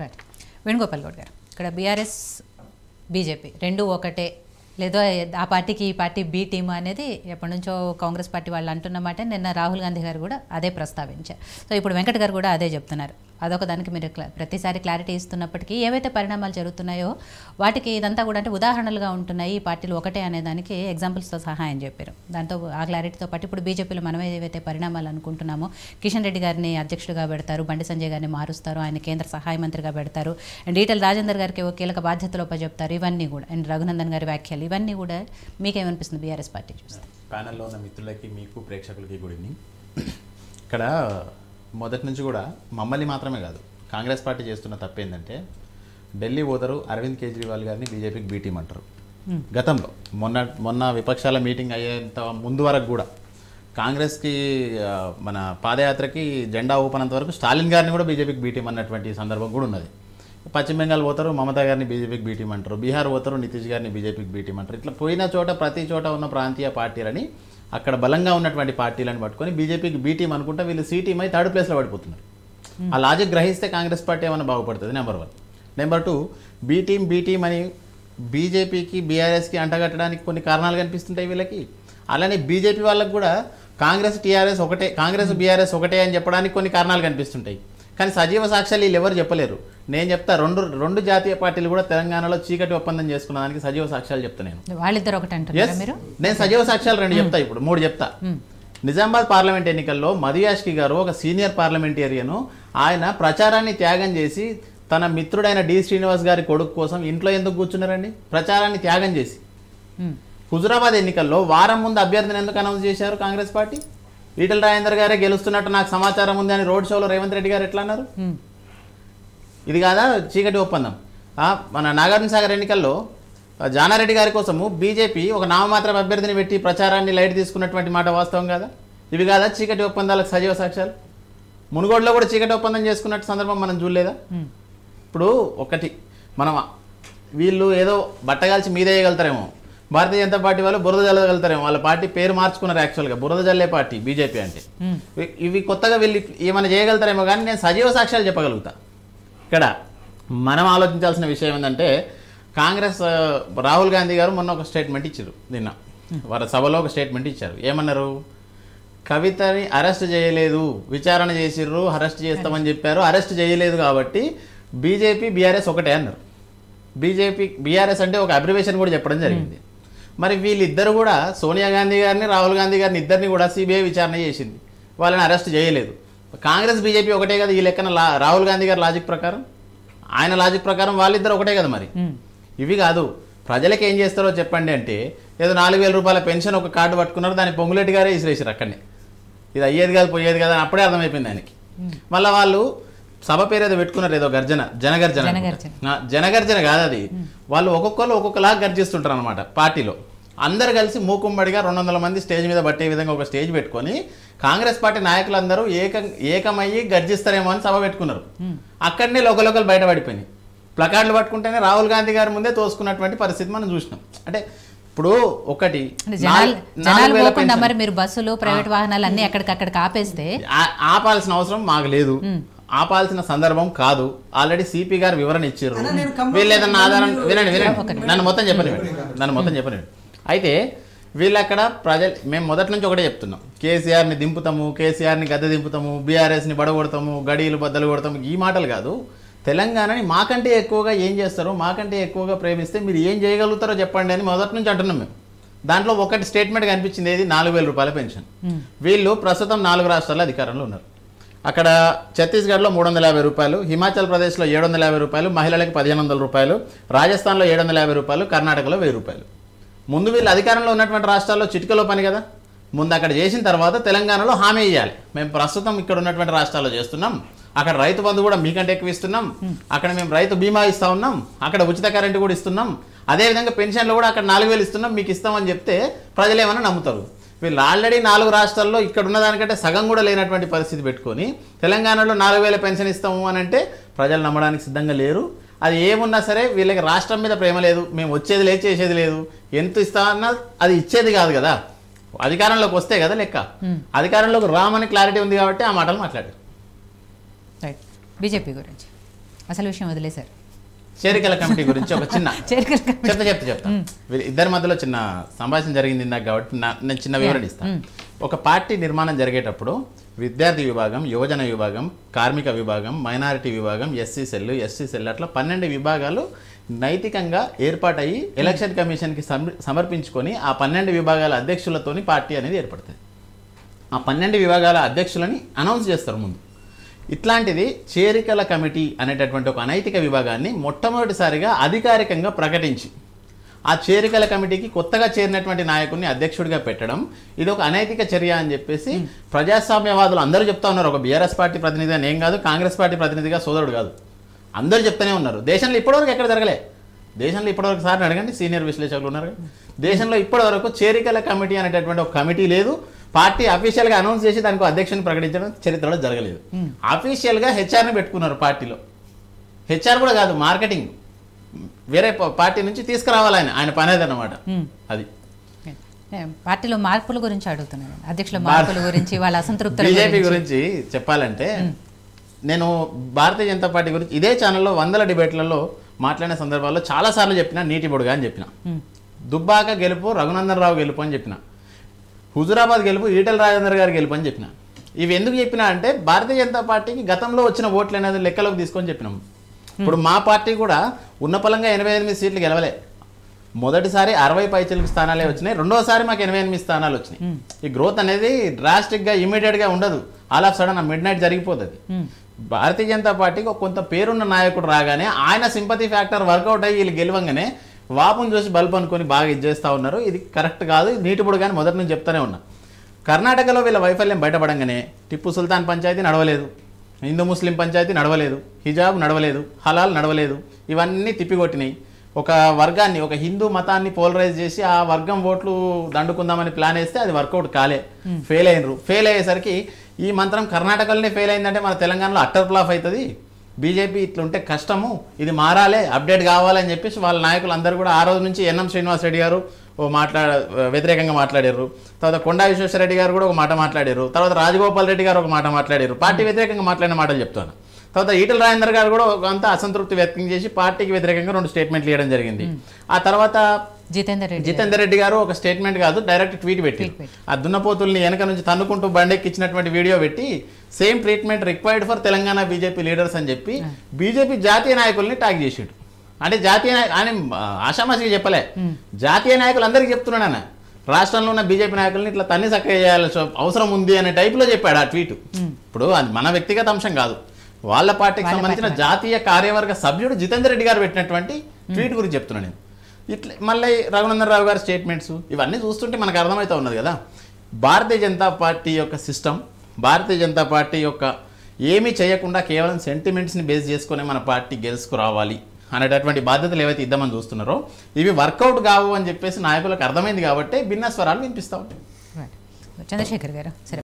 Right Venugopal Goud గారు ఇక్కడ BRS BJP రెండు ఒకటే లేదో ఆ పార్టీకి ఈ పార్టీ బి టీమ్ అనేది ఎప్పటి నుంచో కాంగ్రెస్ పార్టీ వాళ్ళు అంటున్నమాట నిన్న రాహుల్ గాంధీ గారు కూడా అదే ప్రస్తావించారు సో ఇప్పుడు వెంకట్ గారు కూడా అదే చెప్తున్నారు అదొక దానికి మీరు ప్రతిసారి క్లారిటీ ఇస్తున్నప్పటికీ ఏవైతే పరిణామాలు జరుగుతున్నాయో వాటికి ఇదంతా కూడా అంటే ఉదాహరణలుగా ఉంటున్నాయి ఈ పార్టీలు ఒకటే అనే దానికి ఎగ్జాంపుల్స్తో సహాయం చెప్పారు దాంతో ఆ క్లారిటీతో పాటు ఇప్పుడు బీజేపీలో మనం ఏవైతే పరిణామాలు అనుకుంటున్నామో కిషన్ రెడ్డి గారిని అధ్యక్షుడిగా పెడతారు బండి సంజయ్ గారిని మారుస్తారు ఆయన కేంద్ర సహాయ మంత్రిగా పెడతారు అండ్ ఈటల్ రాజేందర్ గారికి ఓ కీలక బాధ్యతలు చెప్తారు ఇవన్నీ కూడా అండ్ రఘునందన్ గారి వ్యాఖ్యలు ఇవన్నీ కూడా మీకేమనిపిస్తుంది బీఆర్ఎస్ పార్టీ చూస్తే ప్యానల్లో ఉన్న మిత్రులకి మీకు ప్రేక్షకులకి గుడ్ ఈవినింగ్ ఇక్కడ మొదటి నుంచి కూడా మమ్మల్ని మాత్రమే కాదు కాంగ్రెస్ పార్టీ చేస్తున్న తప్పేందంటే ఢిల్లీ ఓదరు అరవింద్ కేజ్రీవాల్ గారిని బీజేపీకి బీటీం అంటారు గతంలో మొన్న మొన్న విపక్షాల మీటింగ్ అయ్యేంత ముందు వరకు కూడా కాంగ్రెస్కి మన పాదయాత్రకి జెండా ఊపనంత వరకు స్టాలిన్ గారిని కూడా బీజేపీకి బీటీం అన్నటువంటి సందర్భం కూడా ఉన్నది పశ్చిమ బెంగాల్ పోతారు మమతా గారిని బీజేపీకి బీటీం అంటారు బీహార్ పోతారు నితీష్ గారిని బీజేపీకి బీటీం అంటారు ఇట్లా పోయిన చోట ప్రతి చోట ఉన్న ప్రాంతీయ పార్టీలని అక్కడ బలంగా ఉన్నటువంటి పార్టీలను పట్టుకొని బీజేపీకి బీటీం అనుకుంటే అనుకుంటా వీళ్ళు సి అయి థర్డ్ ప్లేస్లో పడిపోతున్నారు hmm. ఆ లాజిక్ గ్రహిస్తే కాంగ్రెస్ పార్టీ ఏమైనా బాగుపడుతుంది number one number two B team B team అని బీజేపీకి బీఆర్ఎస్కి అంటగట్టడానికి కొన్ని కారణాలు కనిపిస్తుంటాయి వీళ్ళకి అలానే బీజేపీ వాళ్ళకు కూడా కాంగ్రెస్ టీఆర్ఎస్ ఒకటే కాంగ్రెస్ బీఆర్ఎస్ ఒకటే అని చెప్పడానికి కొన్ని కారణాలు కనిపిస్తుంటాయి కానీ సజీవ సాక్ష్యాలు వీళ్ళు ఎవరు చెప్పలేరు నేను చెప్తా రెండు రెండు జాతీయ పార్టీలు కూడా తెలంగాణలో చీకటి ఒప్పందం చేసుకున్న దానికి సజీవ సాక్ష్యాలు చెప్తా నేను వాళ్ళిద్దరు ఒకటి అంటారు నేను సజీవ సాక్ష్యాలు రెండు hmm. చెప్తా ఇప్పుడు మూడు చెప్తా hmm. నిజామాబాద్ పార్లమెంట్ ఎన్నికల్లో మధుయాష్కి గారు ఒక సీనియర్ పార్లమెంటేరియను ఆయన ప్రచారాన్ని త్యాగం చేసి తన మిత్రుడైన డి శ్రీనివాస్ గారి కొడుకు కోసం ఇంట్లో ఎందుకు కూర్చున్నారండి ప్రచారాన్ని త్యాగం చేసి hmm. హుజురాబాద్ ఎన్నికల్లో వారం ముందు అభ్యర్థిని ఎందుకు అనౌన్స్ చేశారు కాంగ్రెస్ పార్టీ ఈటల రాజేందర్ గారే గెలుస్తున్నట్టు నాకు సమాచారం ఉంది అని రోడ్ షోలో రేవంత్ రెడ్డి గారు ఎట్లా అన్నారు ఇది కాదా చీకటి ఒప్పందం మన నాగార్జున సాగర్ ఎన్నికల్లో జానారెడ్డి గారి కోసము బీజేపీ ఒక నామమాత్రం అభ్యర్థిని పెట్టి ప్రచారాన్ని లైట్ తీసుకున్నటువంటి మాట వాస్తవం కదా ఇవి కాదా చీకటి ఒప్పందాలకు సజీవ సాక్ష్యాలు మునుగోడులో కూడా చీకటి ఒప్పందం చేసుకున్నట్టు సందర్భం మనం చూడలేదా ఇప్పుడు ఒకటి మనం వీళ్ళు ఏదో బట్టగాల్చి మీదేయగలుగుతారేమో భారతీయ జనతా పార్టీ వాళ్ళు బురద జల్లగలుగుతారేమో వాళ్ళ పార్టీ పేరు మార్చుకున్నారు యాక్చువల్గా బురద జల్లే పార్టీ బీజేపీ అంటే ఇవి కొత్తగా వెళ్ళి ఏమైనా చేయగలుగుతారేమో కానీ నేను సజీవ సాక్ష్యాలు చెప్పగలుగుతా ఇక్కడ మనం ఆలోచించాల్సిన విషయం ఏంటంటే కాంగ్రెస్ రాహుల్ గాంధీ గారు మొన్న ఒక స్టేట్మెంట్ ఇచ్చారు నిన్న వారి సభలో ఒక స్టేట్మెంట్ ఇచ్చారు ఏమన్నారు కవితని అరెస్ట్ చేయలేదు విచారణ చేసిర్రు అరెస్ట్ చేస్తామని చెప్పారు అరెస్ట్ చేయలేదు కాబట్టి బీజేపీ బీఆర్ఎస్ ఒకటే అన్నారు బీజేపీ బీఆర్ఎస్ అంటే ఒక అబ్రివేషన్ కూడా చెప్పడం జరిగింది మరి వీళ్ళిద్దరు కూడా సోనియా గాంధీ గారిని రాహుల్ గాంధీ గారిని ఇద్దరిని కూడా సిబిఐ విచారణ చేసింది వాళ్ళని అరెస్ట్ చేయలేదు కాంగ్రెస్ బీజేపీ ఒకటే కదా ఈ లెక్కన రాహుల్ గాంధీ గారి లాజిక్ ప్రకారం ఆయన లాజిక్ ప్రకారం వాళ్ళిద్దరు ఒకటే కదా మరి ఇవి కాదు ప్రజలకు ఏం చేస్తారో చెప్పండి అంటే ఏదో నాలుగు వేల రూపాయల పెన్షన్ ఒక కార్డు పట్టుకున్నారు దాన్ని పొంగులేటి గారే ఇసిరేసారు అక్కడనే ఇది అయ్యేది కాదు పోయేది కాదు అని అప్పుడే అర్థమైపోయింది దానికి మళ్ళీ వాళ్ళు సభ పేరు ఏదో పెట్టుకున్నారు ఏదో గర్జన జనగర్జన జనగర్జన కాదు అది వాళ్ళు ఒక్కొక్కరు ఒక్కొక్కలా గర్జిస్తుంటారు అనమాట పార్టీలో అందరు కలిసి మూకుమ్మడిగా రెండు వందల మంది స్టేజ్ మీద పట్టే విధంగా ఒక స్టేజ్ పెట్టుకొని కాంగ్రెస్ పార్టీ నాయకులందరూ ఏక ఏకమయ్యి గర్జిస్తారేమో అని సభ పెట్టుకున్నారు అక్కడనే లోకల్ లోకల్ బయటపడిపోయినాయి ప్లకార్డులు పట్టుకుంటేనే రాహుల్ గాంధీ గారి ముందే తోసుకున్నటువంటి పరిస్థితి మనం చూసినాం అంటే ఇప్పుడు ఒకటి మరి మీరు బస్సులు ప్రైవేట్ వాహనాలు అన్ని ఎక్కడికక్కడికి ఆపేస్తే ఆపాల్సిన అవసరం మాకు లేదు ఆపాల్సిన సందర్భం కాదు ఆల్రెడీ సిపి గారు వివరణ ఇచ్చారు వీళ్ళు ఏదన్నా ఆధారం వినండి వినండి నన్ను మొత్తం చెప్పనివ్వండి నన్ను మొత్తం చెప్పనివ్వండి అయితే వీళ్ళు అక్కడ ప్రజలు మేము మొదటి నుంచి ఒకటే చెప్తున్నాం కేసీఆర్ని దింపుతాము కేసీఆర్ని గద్దె దింపుతాము బీఆర్ఎస్ని బడగొడతాము గడీలు బద్దలు కొడతాము ఈ మాటలు కాదు తెలంగాణని మాకంటే ఎక్కువగా ఏం చేస్తారో మాకంటే ఎక్కువగా ప్రేమిస్తే మీరు ఏం చేయగలుగుతారో చెప్పండి అని మొదటి నుంచి అంటున్నాం మేము దాంట్లో ఒకటి స్టేట్మెంట్ కనిపించింది ఏది నాలుగు వేల రూపాయల పెన్షన్ hmm. వీళ్ళు ప్రస్తుతం నాలుగు రాష్ట్రాల్లో అధికారంలో ఉన్నారు అక్కడ ఛత్తీస్గఢ్లో మూడు వందల యాభై రూపాయలు హిమాచల్ ప్రదేశ్లో ఏడు వందల యాభై రూపాయలు మహిళలకు పదిహేను వందల రూపాయలు రాజస్థాన్లో ఏడు వందల యాభై రూపాయలు కర్ణాటకలో వెయ్యి రూపాయలు ముందు వీళ్ళు అధికారంలో ఉన్నటువంటి రాష్ట్రాల్లో చిటికలో పని కదా ముందు అక్కడ చేసిన తర్వాత తెలంగాణలో హామీ ఇవ్వాలి మేము ప్రస్తుతం ఇక్కడ ఉన్నటువంటి రాష్ట్రాల్లో చేస్తున్నాం అక్కడ రైతు బంధు కూడా మీకంటే ఎక్కువ ఇస్తున్నాం అక్కడ మేము రైతు బీమా ఇస్తా ఉన్నాం అక్కడ ఉచిత కరెంటు కూడా ఇస్తున్నాం అదేవిధంగా పెన్షన్లు కూడా అక్కడ నాలుగు వేలు ఇస్తున్నాం మీకు ఇస్తామని చెప్తే ప్రజలు ఏమైనా నమ్ముతారు వీళ్ళు ఆల్రెడీ నాలుగు రాష్ట్రాల్లో ఇక్కడ ఉన్న దానికంటే సగం కూడా లేనటువంటి పరిస్థితి పెట్టుకొని తెలంగాణలో నాలుగు వేల పెన్షన్ ఇస్తాము అని అంటే ప్రజలు నమ్మడానికి సిద్ధంగా లేరు అది ఏమున్నా సరే వీళ్ళకి రాష్ట్రం మీద ప్రేమ లేదు మేము వచ్చేది లేదు చేసేది లేదు ఎంత ఇస్తామన్నా అది ఇచ్చేది కాదు కదా అధికారంలోకి వస్తే కదా లెక్క అధికారంలోకి రామని క్లారిటీ ఉంది కాబట్టి ఆ మాటలు మాట్లాడారు బీజేపీ గురించి అసలు విషయం చేరికల కమిటీ గురించి ఒక చిన్న చెప్తా చెప్తా చెప్తా ఇద్దరి మధ్యలో చిన్న సంభాషణ జరిగింది నాకు కాబట్టి నేను చిన్న వివరణ ఇస్తాను ఒక పార్టీ నిర్మాణం జరిగేటప్పుడు విద్యార్థి విభాగం యువజన విభాగం కార్మిక విభాగం మైనారిటీ విభాగం ఎస్సీ సెల్ ఎస్సీ సెల్ అట్లా పన్నెండు విభాగాలు నైతికంగా ఏర్పాటయ్యి ఎలక్షన్ కమిషన్కి సమర్పించుకొని ఆ పన్నెండు విభాగాల అధ్యక్షులతోని పార్టీ అనేది ఏర్పడుతుంది ఆ పన్నెండు విభాగాల అధ్యక్షులని అనౌన్స్ చేస్తారు ముందు ఇట్లాంటిది చేరికల కమిటీ అనేటటువంటి ఒక అనైతిక విభాగాన్ని మొట్టమొదటిసారిగా అధికారికంగా ప్రకటించి ఆ చేరికల కమిటీకి కొత్తగా చేరినటువంటి నాయకుడిని అధ్యక్షుడిగా పెట్టడం ఇది ఒక అనైతిక చర్య అని చెప్పేసి ప్రజాస్వామ్యవాదులు అందరూ చెప్తా ఉన్నారు ఒక బీఆర్ఎస్ పార్టీ ప్రతినిధి అని ఏం కాదు కాంగ్రెస్ పార్టీ ప్రతినిధిగా సోదరుడు కాదు అందరూ చెప్తూనే ఉన్నారు దేశంలో ఇప్పటివరకు ఎక్కడ జరగలే దేశంలో ఇప్పటివరకు సార్ని అడగండి సీనియర్ విశ్లేషకులు ఉన్నారు దేశంలో ఇప్పటివరకు చేరికల కమిటీ అనేటటువంటి ఒక కమిటీ లేదు పార్టీ అఫీషియల్గా అనౌన్స్ చేసి దానికి అధ్యక్షుని ప్రకటించడం చరిత్రలో జరగలేదు అఫీషియల్గా హెచ్ఆర్ని పెట్టుకున్నారు పార్టీలో హెచ్ఆర్ కూడా కాదు మార్కెటింగ్ వేరే పార్టీ నుంచి తీసుకురావాలి ఆయన ఆయన పని అది పార్టీలో మార్పుల గురించి అడుగుతున్నాను అధ్యక్షుల మార్పుల గురించి వాళ్ళ అసంతృప్తి బీజేపీ గురించి చెప్పాలంటే నేను భారతీయ జనతా పార్టీ గురించి ఇదే ఛానల్లో వందల డిబేట్లలో మాట్లాడిన సందర్భాల్లో చాలాసార్లు చెప్పిన నీటి బొడుగా అని చెప్పిన దుబ్బాక గెలుపు రఘునందన్ రావు గెలుపు అని చెప్పిన హుజురాబాద్ గెలుపు ఈటల రాజేందర్ గారు గెలుపు అని చెప్పిన ఇవి ఎందుకు చెప్పిన అంటే భారతీయ జనతా పార్టీకి గతంలో వచ్చిన ఓట్లు అనేది లెక్కలోకి తీసుకొని చెప్పినాం ఇప్పుడు మా పార్టీ కూడా ఉన్న ఎనభై ఎనిమిది సీట్లు గెలవలే మొదటిసారి అరవై పైచలకు స్థానాలే వచ్చినాయి రెండోసారి మాకు ఎనభై ఎనిమిది స్థానాలు వచ్చినాయి ఈ గ్రోత్ అనేది డ్రాస్టిక్గా ఇమీడియట్గా ఉండదు all of sudden midnight జరిగిపోతుంది భారతీయ జనతా పార్టీకి కొంత పేరున్న నాయకుడు రాగానే ఆయన సింపతి ఫ్యాక్టర్ వర్కౌట్ అయ్యి వీళ్ళు గెలవంగానే వాపును చూసి బల్బ్ అనుకొని బాగా ఇచ్చేస్తూ ఉన్నారు ఇది కరెక్ట్ కాదు నీటిపుడు కానీ మొదటి నుంచి చెప్తానే ఉన్నా కర్ణాటకలో వీళ్ళ వైఫల్యం బయటపడంగానే టిప్పు సుల్తాన్ పంచాయతీ నడవలేదు హిందూ ముస్లిం పంచాయతీ నడవలేదు హిజాబ్ నడవలేదు హలాల్ నడవలేదు ఇవన్నీ తిప్పికొట్టినాయి ఒక వర్గాన్ని ఒక హిందూ మతాన్ని పోలరైజ్ చేసి ఆ వర్గం ఓట్లు దండుకుందామని ప్లాన్ వేస్తే అది వర్కౌట్ కాలే hmm. ఫెయిల్ అయినరు ఫెయిల్ అయ్యేసరికి ఈ మంత్రం కర్ణాటకలోనే ఫెయిల్ అయిందంటే మన తెలంగాణలో అట్టర్ ప్లాఫ్ అవుతుంది బీజేపీ ఇట్లుంటే కష్టము ఇది మారాలే అప్డేట్ కావాలని చెప్పేసి వాళ్ళ నాయకులు అందరూ కూడా ఆ రోజు నుంచి ఎన్ఎం శ్రీనివాస్ రెడ్డి గారు ఓ మాట్లాడ వ్యతిరేకంగా మాట్లాడారు తర్వాత కొండా విశ్వేశ్వరరెడ్డి గారు కూడా ఒక మాట మాట్లాడారు తర్వాత రాజగోపాల్ రెడ్డి గారు ఒక మాట మాట్లాడారు పార్టీ వ్యతిరేకంగా మాట్లాడిన మాటలు చెప్తాను తర్వాత ఈటల రాజేందర్ గారు కూడా అంతా అసంతృప్తి వ్యక్తం చేసి పార్టీకి వ్యతిరేకంగా రెండు స్టేట్మెంట్లు ఇవ్వడం జరిగింది ఆ తర్వాత జితేందర్ రెడ్డి జితేందర్ రెడ్డి గారు ఒక స్టేట్మెంట్ కాదు డైరెక్ట్ ట్వీట్ పెట్టి ఆ దున్నపోతుల్ని వెనక నుంచి తన్నుకుంటూ బండెక్కిచ్చినటువంటి వీడియో పెట్టి same treatment required for Telangana BJP leaders అని చెప్పి బీజేపీ జాతీయ నాయకుల్ని ట్యాగ్ చేసిండు అంటే జాతీయ ఆయన ఆషామాసిగా చెప్పలే జాతీయ నాయకులు చెప్తున్నాడు ఆయన రాష్ట్రంలో ఉన్న బీజేపీ నాయకులను ఇట్లా తన్ని సక్క చేయాల్సిన అవసరం ఉంది అనే టైప్లో చెప్పాడు ఆ ట్వీట్ ఇప్పుడు అది మన వ్యక్తిగత అంశం కాదు వాళ్ళ పార్టీకి సంబంధించిన జాతీయ కార్యవర్గ సభ్యుడు జితేందర్ రెడ్డి గారు పెట్టినటువంటి ట్వీట్ గురించి చెప్తున్నాను నేను ఇట్లా మళ్ళీ రఘునందన్ రావు గారి స్టేట్మెంట్స్ ఇవన్నీ చూస్తుంటే మనకు అర్థమవుతా ఉన్నది కదా భారతీయ జనతా పార్టీ యొక్క సిస్టమ్ భారతీయ జనతా పార్టీ యొక్క ఏమీ చేయకుండా కేవలం సెంటిమెంట్స్ని బేస్ చేసుకునే మన పార్టీ గెలుచుకురావాలి అనేటటువంటి బాధ్యతలు ఏవైతే ఇద్దామని చూస్తున్నారో ఇవి వర్కౌట్ కావు అని చెప్పేసి నాయకులకు అర్థమైంది కాబట్టి భిన్న స్వరాలు వినిపిస్తూ ఉంటాయి చంద్రశేఖర్ గారు సరే